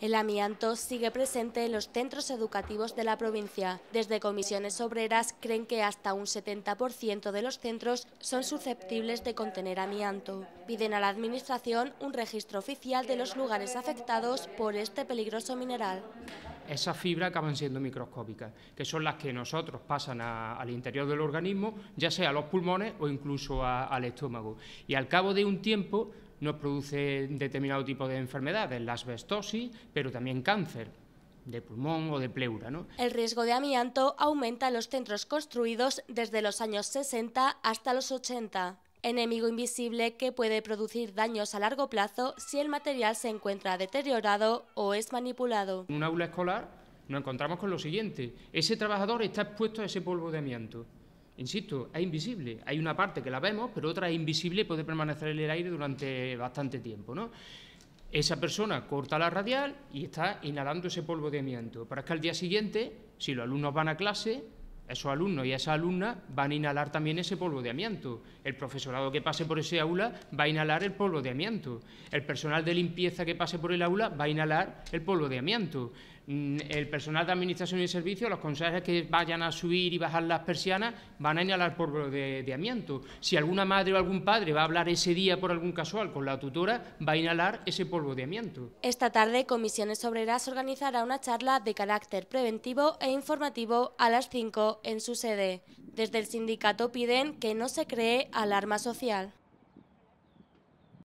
El amianto sigue presente en los centros educativos de la provincia. Desde comisiones obreras creen que hasta un 70% de los centros son susceptibles de contener amianto. Piden a la Administración un registro oficial de los lugares afectados por este peligroso mineral. Esas fibras acaban siendo microscópicas, que son las que nosotros pasan al interior del organismo, ya sea a los pulmones o incluso al estómago. Y al cabo de un tiempo nos produce determinado tipo de enfermedades, la asbestosis, pero también cáncer de pulmón o de pleura. El riesgo de amianto aumenta en los centros construidos desde los años 60 hasta los 80 enemigo invisible que puede producir daños a largo plazo si el material se encuentra deteriorado o es manipulado. En un aula escolar nos encontramos con lo siguiente, ese trabajador está expuesto a ese polvo de amianto. Insisto, es invisible. Hay una parte que la vemos, pero otra es invisible y puede permanecer en el aire durante bastante tiempo. ¿no? Esa persona corta la radial y está inhalando ese polvo de amianto. Para que al día siguiente, si los alumnos van a clase, esos alumnos y esas alumnas van a inhalar también ese polvo de amianto. El profesorado que pase por ese aula va a inhalar el polvo de amianto. El personal de limpieza que pase por el aula va a inhalar el polvo de amianto. Mm, el personal de administración y servicios, los consejeros que vayan a subir y bajar las persianas, van a inhalar polvo de, de amianto. Si alguna madre o algún padre va a hablar ese día por algún casual con la tutora, va a inhalar ese polvo de amianto. Esta tarde, Comisiones Obreras organizará una charla de carácter preventivo e informativo a las 5 en su sede. Desde el sindicato piden que no se cree alarma social.